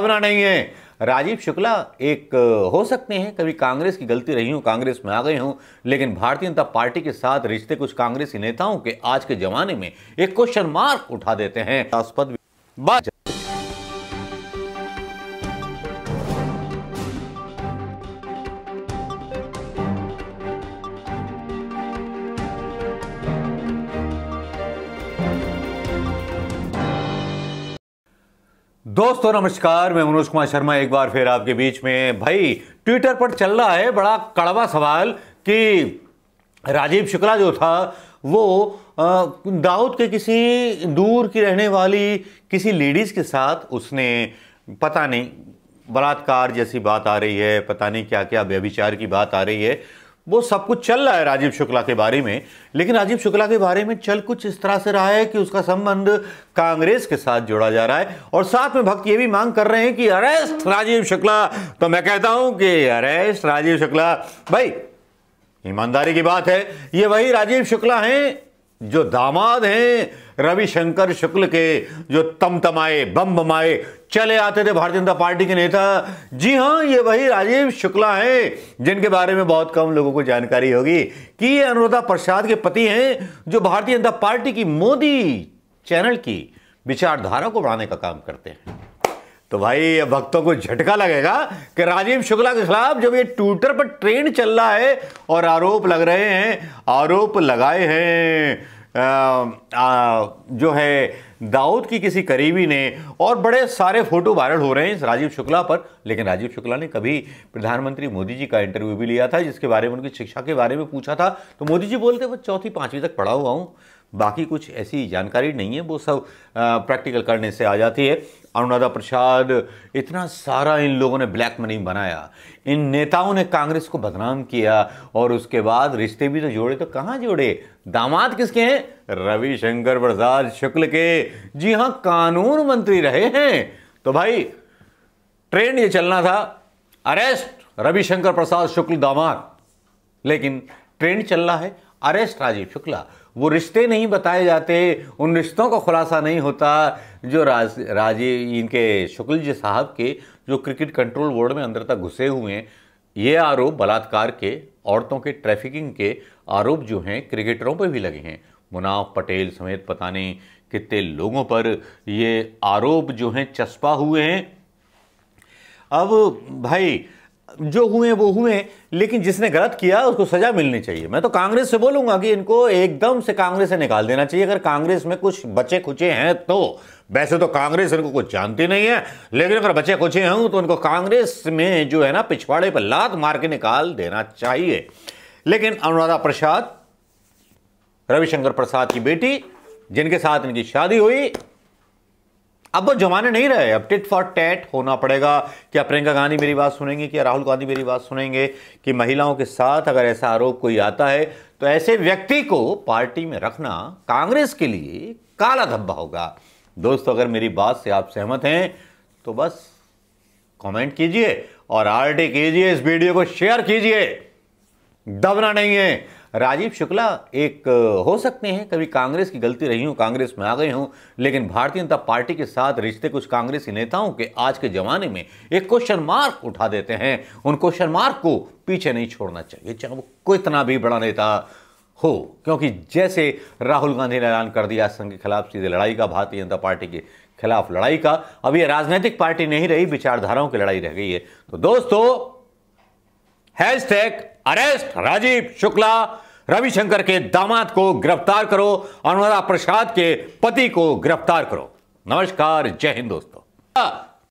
संभावना नहीं है राजीव शुक्ला एक हो सकते हैं कभी कांग्रेस की गलती रही हूँ कांग्रेस में आ गए हूँ लेकिन भारतीय जनता पार्टी के साथ रिश्ते कुछ कांग्रेसी नेताओं के आज के जमाने में एक क्वेश्चन मार्क उठा देते हैं आस्पद दोस्तों नमस्कार मैं मनोज कुमार शर्मा एक बार फिर आपके बीच में भाई ट्विटर पर चल रहा है बड़ा कड़वा सवाल कि राजीव शुक्ला जो था वो दाऊद के किसी दूर की रहने वाली किसी लेडीज़ के साथ उसने पता नहीं बलात्कार जैसी बात आ रही है पता नहीं क्या क्या व्यभिचार की बात आ रही है वो सब कुछ चल रहा है राजीव शुक्ला के बारे में लेकिन राजीव शुक्ला के बारे में चल कुछ इस तरह से रहा है कि उसका संबंध कांग्रेस के साथ जोड़ा जा रहा है और साथ में भक्त ये भी मांग कर रहे हैं कि अरेस्ट राजीव शुक्ला तो मैं कहता हूं कि अरेस्ट राजीव शुक्ला भाई ईमानदारी की बात है ये वही राजीव शुक्ला हैं जो दामाद हैं रविशंकर शुक्ल के जो तमतमाए बम बमाए चले आते थे भारतीय जनता पार्टी के नेता जी हाँ ये वही राजीव शुक्ला हैं जिनके बारे में बहुत कम लोगों को जानकारी होगी कि ये अनुराधा प्रसाद के पति हैं जो भारतीय जनता पार्टी की मोदी चैनल की विचारधारा को बढ़ाने का काम करते हैं तो भाई अब भक्तों को झटका लगेगा कि राजीव शुक्ला के खिलाफ जब ये ट्विटर पर ट्रेंड चल रहा है और आरोप लग रहे हैं आरोप लगाए हैं आ, आ, जो है दाऊद की किसी करीबी ने और बड़े सारे फोटो वायरल हो रहे हैं राजीव शुक्ला पर लेकिन राजीव शुक्ला ने कभी प्रधानमंत्री मोदी जी का इंटरव्यू भी लिया था जिसके बारे में उनकी शिक्षा के बारे में पूछा था तो मोदी जी बोलते वो चौथी पांचवी तक पढ़ा हुआ हूँ बाकी कुछ ऐसी जानकारी नहीं है वो सब प्रैक्टिकल करने से आ जाती है अनुराधा प्रसाद इतना सारा इन लोगों ने ब्लैक मनी बनाया इन नेताओं ने कांग्रेस को बदनाम किया और उसके बाद रिश्ते भी तो जोड़े तो कहाँ जोड़े दामाद किसके हैं रविशंकर प्रसाद शुक्ल के जी हाँ कानून मंत्री रहे हैं तो भाई ट्रेन ये चलना था अरेस्ट रविशंकर प्रसाद शुक्ल दामाद लेकिन ट्रेन चल रहा है अरेस्ट राजीव शुक्ला वो रिश्ते नहीं बताए जाते उन रिश्तों का खुलासा नहीं होता जो राज राजीव इनके शुक्ल जी साहब के जो क्रिकेट कंट्रोल बोर्ड में अंदर तक घुसे हुए हैं ये आरोप बलात्कार के औरतों के ट्रैफिकिंग के आरोप जो हैं क्रिकेटरों पर भी लगे हैं मुनाफ पटेल समेत पता नहीं कितने लोगों पर ये आरोप जो हैं चस्पा हुए हैं अब भाई जो हुए वो हुए लेकिन जिसने गलत किया उसको सजा मिलनी चाहिए मैं तो कांग्रेस से बोलूंगा कि इनको एकदम से कांग्रेस से निकाल देना चाहिए अगर कांग्रेस में कुछ बचे खुचे हैं तो वैसे तो कांग्रेस इनको कुछ जानती नहीं है लेकिन अगर बचे खुचे हूं तो इनको कांग्रेस में जो है ना पिछवाड़े पर लात मार के निकाल देना चाहिए लेकिन अनुराधा प्रसाद रविशंकर प्रसाद की बेटी जिनके साथ इनकी शादी हुई अब वो जमाने नहीं रहे अब टिट फॉर टैट होना पड़ेगा क्या प्रियंका गांधी मेरी बात सुनेंगे क्या राहुल गांधी मेरी बात सुनेंगे कि महिलाओं के साथ अगर ऐसा आरोप कोई आता है तो ऐसे व्यक्ति को पार्टी में रखना कांग्रेस के लिए काला धब्बा होगा दोस्तों अगर मेरी बात से आप सहमत हैं तो बस कमेंट कीजिए और आर कीजिए इस वीडियो को शेयर कीजिए दबना नहीं है राजीव शुक्ला एक हो सकते हैं कभी कांग्रेस की गलती रही हूँ कांग्रेस में आ गए हूँ लेकिन भारतीय जनता पार्टी के साथ रिश्ते कुछ कांग्रेसी नेताओं के आज के ज़माने में एक क्वेश्चन मार्क उठा देते हैं उन क्वेश्चन मार्क को पीछे नहीं छोड़ना चाहिए चाहे वो कितना भी बड़ा नेता हो क्योंकि जैसे राहुल गांधी ने ऐलान कर दिया संघ के खिलाफ सीधे लड़ाई का भारतीय जनता पार्टी के खिलाफ लड़ाई का अब ये राजनीतिक पार्टी नहीं रही विचारधाराओं की लड़ाई रह गई है तो दोस्तों हैशटैग अरेस्ट राजीव शुक्ला रविशंकर के दामाद को गिरफ्तार करो अनुराधा प्रसाद के पति को गिरफ्तार करो नमस्कार जय हिंद दोस्तों